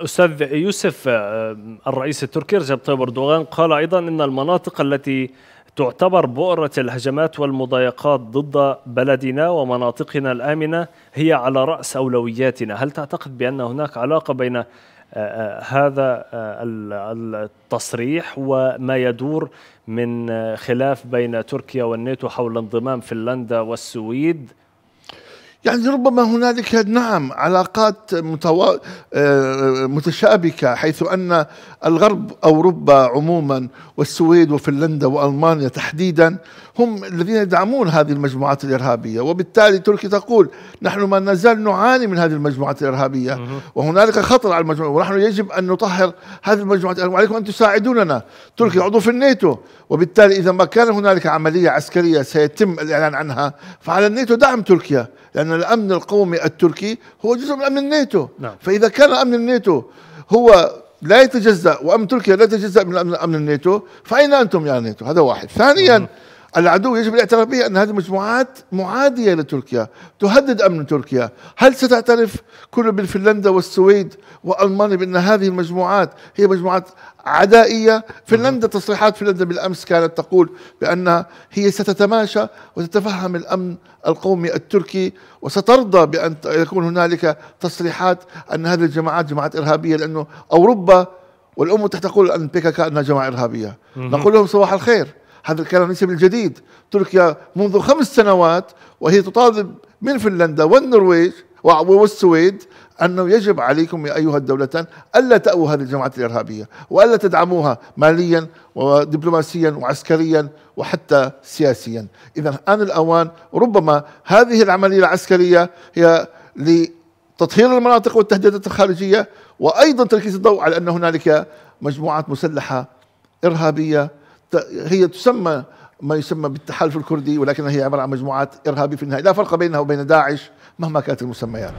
أستاذ يوسف الرئيس التركي رجب طيب أردوغان قال أيضا أن المناطق التي تعتبر بؤرة الهجمات والمضايقات ضد بلدنا ومناطقنا الآمنة هي على رأس أولوياتنا هل تعتقد بأن هناك علاقة بين هذا التصريح وما يدور من خلاف بين تركيا والناتو حول انضمام فنلندا والسويد يعني ربما هنالك نعم علاقات متوا... آه، متشابكه حيث ان الغرب اوروبا عموما والسويد وفنلندا والمانيا تحديدا هم الذين يدعمون هذه المجموعات الارهابيه وبالتالي تركيا تقول نحن ما نزال نعاني من هذه المجموعات الارهابيه وهنالك خطر على المجموعه ونحن يجب ان نطهر هذه المجموعات وعليكم ان تساعدوننا تركيا عضو في الناتو وبالتالي اذا ما كان هنالك عمليه عسكريه سيتم الاعلان عنها فعلى الناتو دعم تركيا لان الامن القومي التركي هو جزء من امن الناتو نعم. فاذا كان امن الناتو هو لا يتجزا وامن تركيا لا يتجزا من امن الناتو فاين انتم يا ناتو هذا واحد ثانيا العدو يجب الاعتراف به أن هذه المجموعات معادية لتركيا تهدد أمن تركيا هل ستعترف كل من فنلندا والسويد وألمانيا بأن هذه المجموعات هي مجموعات عدائية فنلندا تصريحات فنلندا بالأمس كانت تقول بأن هي ستتماشى وتتفهم الأمن القومي التركي وسترضى بأن يكون هنالك تصريحات أن هذه الجماعات جماعات إرهابية لأنه أوروبا والامم المتحده تقول أن بيكاكا أنها جماعة إرهابية نقول لهم صباح الخير هذا الكلام ليس بالجديد تركيا منذ خمس سنوات وهي تطالب من فنلندا والنرويج والسويد أنه يجب عليكم يا أيها الدولتان ألا تأووا هذه الجماعات الإرهابية وألا تدعموها ماليا ودبلوماسيا وعسكريا وحتى سياسيا إذا آن الأوان ربما هذه العملية العسكرية هي لتطهير المناطق والتهديدات الخارجية وأيضا تركيز الضوء على أن هنالك مجموعات مسلحة إرهابية هي تسمى ما يسمى بالتحالف الكردي ولكنها هي عباره عن مجموعات ارهابيه في النهايه، لا فرق بينها وبين داعش مهما كانت المسميات.